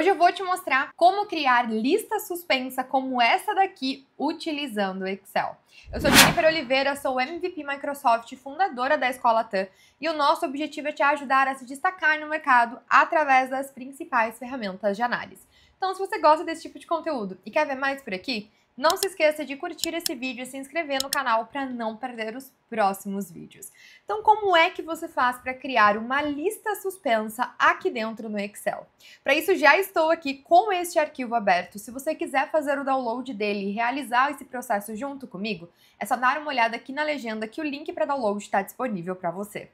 Hoje eu vou te mostrar como criar lista suspensa como essa daqui utilizando o Excel. Eu sou Jennifer Oliveira, sou MVP Microsoft, fundadora da Escola Tan, e o nosso objetivo é te ajudar a se destacar no mercado através das principais ferramentas de análise. Então, se você gosta desse tipo de conteúdo e quer ver mais por aqui, não se esqueça de curtir esse vídeo e se inscrever no canal para não perder os próximos vídeos. Então, como é que você faz para criar uma lista suspensa aqui dentro no Excel? Para isso, já estou aqui com este arquivo aberto. Se você quiser fazer o download dele e realizar esse processo junto comigo, é só dar uma olhada aqui na legenda que o link para download está disponível para você.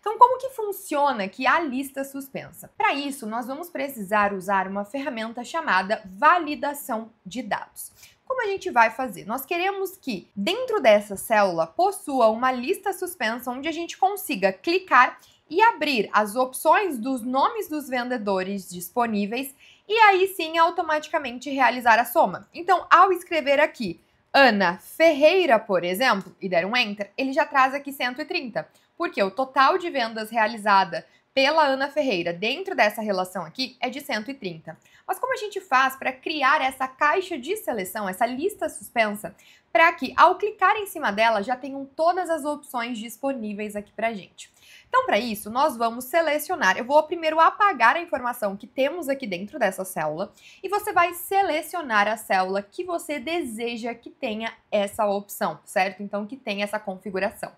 Então, como que funciona que a lista suspensa? Para isso, nós vamos precisar usar uma ferramenta chamada validação de dados. Como a gente vai fazer? Nós queremos que dentro dessa célula possua uma lista suspensa onde a gente consiga clicar e abrir as opções dos nomes dos vendedores disponíveis e aí sim automaticamente realizar a soma. Então, ao escrever aqui Ana Ferreira, por exemplo, e der um enter, ele já traz aqui 130, porque o total de vendas realizada pela Ana Ferreira dentro dessa relação aqui é de 130. Mas como a gente faz para criar essa caixa de seleção, essa lista suspensa, para que ao clicar em cima dela já tenham todas as opções disponíveis aqui para gente? Então, para isso, nós vamos selecionar. Eu vou primeiro apagar a informação que temos aqui dentro dessa célula e você vai selecionar a célula que você deseja que tenha essa opção, certo? Então, que tenha essa configuração.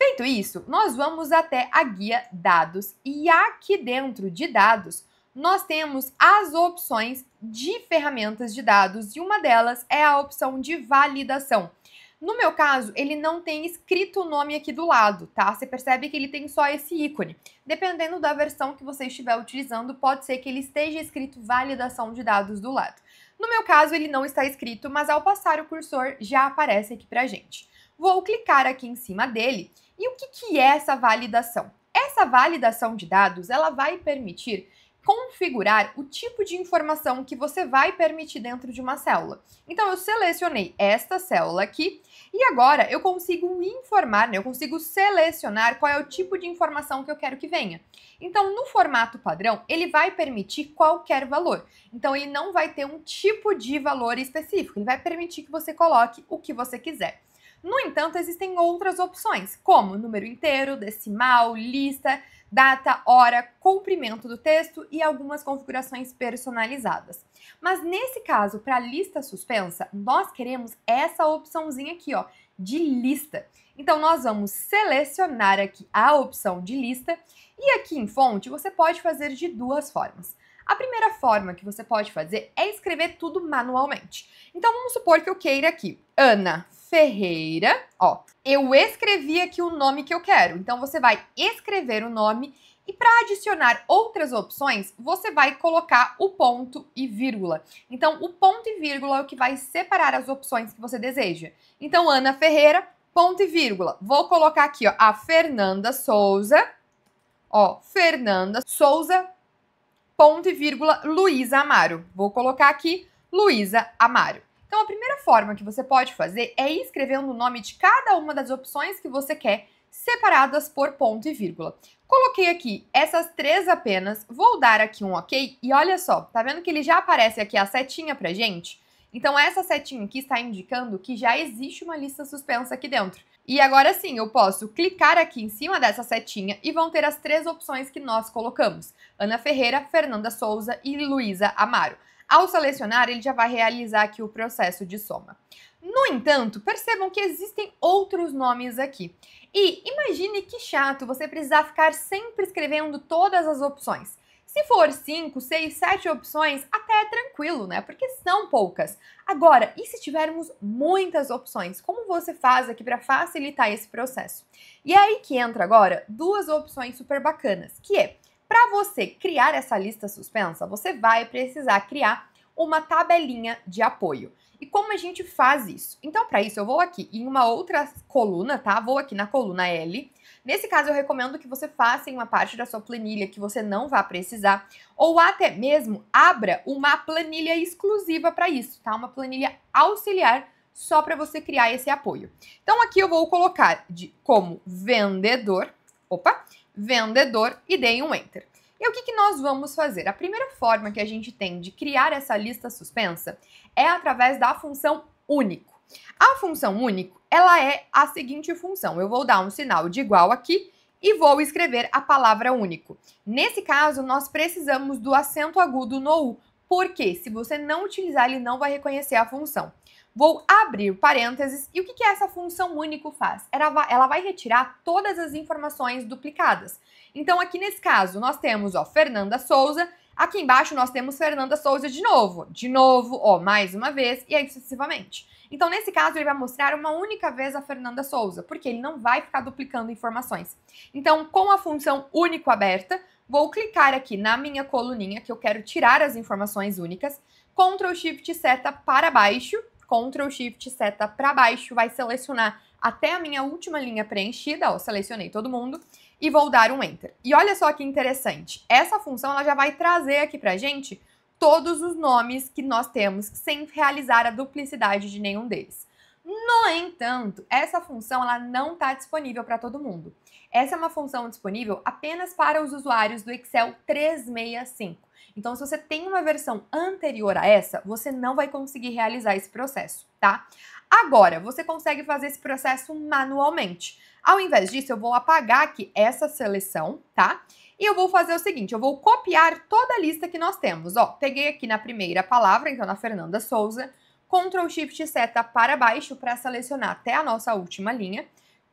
Feito isso, nós vamos até a guia Dados e aqui dentro de Dados nós temos as opções de ferramentas de dados e uma delas é a opção de validação. No meu caso, ele não tem escrito o nome aqui do lado, tá? Você percebe que ele tem só esse ícone. Dependendo da versão que você estiver utilizando, pode ser que ele esteja escrito validação de dados do lado. No meu caso, ele não está escrito, mas ao passar o cursor já aparece aqui pra gente. Vou clicar aqui em cima dele. E o que, que é essa validação? Essa validação de dados, ela vai permitir configurar o tipo de informação que você vai permitir dentro de uma célula. Então eu selecionei esta célula aqui e agora eu consigo informar, né? eu consigo selecionar qual é o tipo de informação que eu quero que venha. Então no formato padrão ele vai permitir qualquer valor. Então ele não vai ter um tipo de valor específico, ele vai permitir que você coloque o que você quiser. No entanto, existem outras opções, como número inteiro, decimal, lista, data, hora, comprimento do texto e algumas configurações personalizadas. Mas nesse caso, para lista suspensa, nós queremos essa opçãozinha aqui, ó, de lista. Então nós vamos selecionar aqui a opção de lista e aqui em fonte você pode fazer de duas formas. A primeira forma que você pode fazer é escrever tudo manualmente. Então vamos supor que eu queira aqui, Ana Ferreira, ó, eu escrevi aqui o nome que eu quero. Então você vai escrever o nome e para adicionar outras opções, você vai colocar o ponto e vírgula. Então, o ponto e vírgula é o que vai separar as opções que você deseja. Então, Ana Ferreira, ponto e vírgula. Vou colocar aqui, ó, a Fernanda Souza. Ó, Fernanda Souza, ponto e vírgula Luísa Amaro. Vou colocar aqui Luísa Amaro. Então, a primeira forma que você pode fazer é ir escrevendo o nome de cada uma das opções que você quer, separadas por ponto e vírgula. Coloquei aqui essas três apenas, vou dar aqui um OK e olha só, tá vendo que ele já aparece aqui a setinha pra gente? Então, essa setinha aqui está indicando que já existe uma lista suspensa aqui dentro. E agora sim, eu posso clicar aqui em cima dessa setinha e vão ter as três opções que nós colocamos: Ana Ferreira, Fernanda Souza e Luísa Amaro. Ao selecionar, ele já vai realizar aqui o processo de soma. No entanto, percebam que existem outros nomes aqui. E imagine que chato você precisar ficar sempre escrevendo todas as opções. Se for 5, 6, 7 opções, até é tranquilo, né? Porque são poucas. Agora, e se tivermos muitas opções? Como você faz aqui para facilitar esse processo? E é aí que entra agora duas opções super bacanas, que é para você criar essa lista suspensa, você vai precisar criar uma tabelinha de apoio. E como a gente faz isso? Então, para isso, eu vou aqui em uma outra coluna, tá? Vou aqui na coluna L. Nesse caso, eu recomendo que você faça em uma parte da sua planilha que você não vá precisar, ou até mesmo abra uma planilha exclusiva para isso, tá? Uma planilha auxiliar só para você criar esse apoio. Então, aqui eu vou colocar de, como vendedor, opa, vendedor e dei um enter. E o que, que nós vamos fazer? A primeira forma que a gente tem de criar essa lista suspensa é através da função único. A função único, ela é a seguinte função. Eu vou dar um sinal de igual aqui e vou escrever a palavra único. Nesse caso, nós precisamos do acento agudo no U, porque se você não utilizar, ele não vai reconhecer a função. Vou abrir parênteses e o que, que essa função único faz? Ela vai retirar todas as informações duplicadas. Então, aqui nesse caso, nós temos ó, Fernanda Souza, aqui embaixo nós temos Fernanda Souza de novo, de novo, ó, mais uma vez, e aí sucessivamente. Então, nesse caso, ele vai mostrar uma única vez a Fernanda Souza, porque ele não vai ficar duplicando informações. Então, com a função único aberta, vou clicar aqui na minha coluninha, que eu quero tirar as informações únicas, Ctrl Shift Seta para baixo, Ctrl Shift seta para baixo, vai selecionar até a minha última linha preenchida, ó, selecionei todo mundo, e vou dar um Enter. E olha só que interessante, essa função ela já vai trazer aqui pra gente todos os nomes que nós temos, sem realizar a duplicidade de nenhum deles. No entanto, essa função ela não está disponível para todo mundo. Essa é uma função disponível apenas para os usuários do Excel 365. Então, se você tem uma versão anterior a essa, você não vai conseguir realizar esse processo, tá? Agora, você consegue fazer esse processo manualmente. Ao invés disso, eu vou apagar aqui essa seleção, tá? E eu vou fazer o seguinte, eu vou copiar toda a lista que nós temos. Ó, peguei aqui na primeira palavra, então na Fernanda Souza, Ctrl Shift seta para baixo para selecionar até a nossa última linha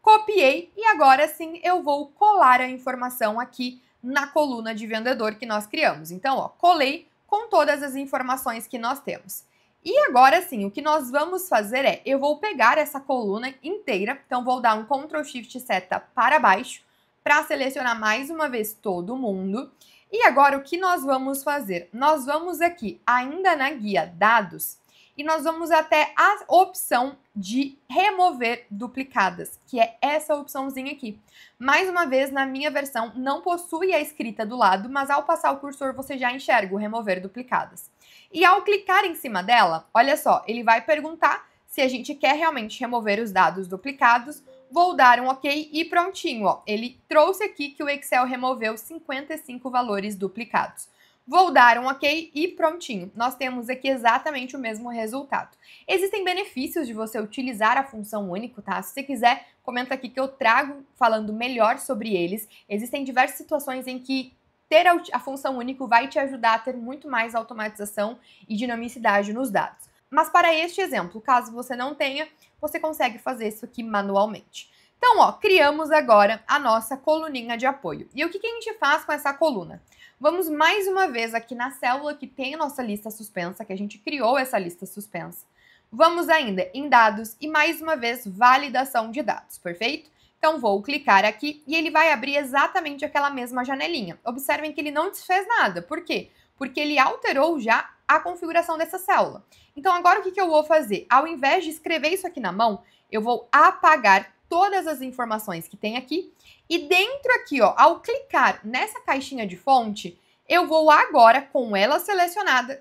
copiei e agora sim eu vou colar a informação aqui na coluna de vendedor que nós criamos. Então, ó, colei com todas as informações que nós temos. E agora sim, o que nós vamos fazer é, eu vou pegar essa coluna inteira, então vou dar um Ctrl Shift seta para baixo para selecionar mais uma vez todo mundo. E agora o que nós vamos fazer? Nós vamos aqui, ainda na guia dados, e nós vamos até a opção de remover duplicadas, que é essa opçãozinha aqui. Mais uma vez, na minha versão, não possui a escrita do lado, mas ao passar o cursor você já enxerga o remover duplicadas. E ao clicar em cima dela, olha só, ele vai perguntar se a gente quer realmente remover os dados duplicados, vou dar um OK e prontinho, ó, ele trouxe aqui que o Excel removeu 55 valores duplicados. Vou dar um OK e prontinho. Nós temos aqui exatamente o mesmo resultado. Existem benefícios de você utilizar a função único, tá? Se você quiser, comenta aqui que eu trago falando melhor sobre eles. Existem diversas situações em que ter a, a função único vai te ajudar a ter muito mais automatização e dinamicidade nos dados. Mas para este exemplo, caso você não tenha, você consegue fazer isso aqui manualmente. Então, ó, criamos agora a nossa coluninha de apoio. E o que, que a gente faz com essa coluna? Vamos mais uma vez aqui na célula que tem nossa lista suspensa, que a gente criou essa lista suspensa. Vamos ainda em dados e mais uma vez validação de dados, perfeito? Então vou clicar aqui e ele vai abrir exatamente aquela mesma janelinha. Observem que ele não desfez nada, por quê? Porque ele alterou já a configuração dessa célula. Então agora o que, que eu vou fazer? Ao invés de escrever isso aqui na mão, eu vou apagar todas as informações que tem aqui. E dentro aqui, ó, ao clicar nessa caixinha de fonte, eu vou agora, com ela selecionada,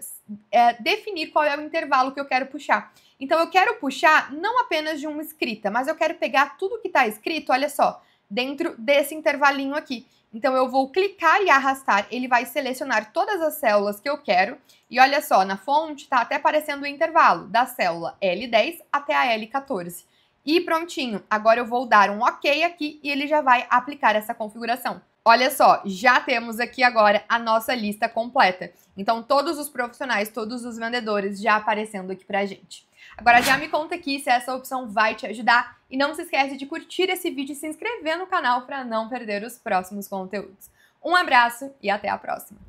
é, definir qual é o intervalo que eu quero puxar. Então, eu quero puxar não apenas de uma escrita, mas eu quero pegar tudo que está escrito, olha só, dentro desse intervalinho aqui. Então, eu vou clicar e arrastar, ele vai selecionar todas as células que eu quero. E olha só, na fonte está até aparecendo o intervalo da célula L10 até a L14. E prontinho, agora eu vou dar um OK aqui e ele já vai aplicar essa configuração. Olha só, já temos aqui agora a nossa lista completa. Então, todos os profissionais, todos os vendedores já aparecendo aqui pra gente. Agora já me conta aqui se essa opção vai te ajudar e não se esquece de curtir esse vídeo e se inscrever no canal para não perder os próximos conteúdos. Um abraço e até a próxima!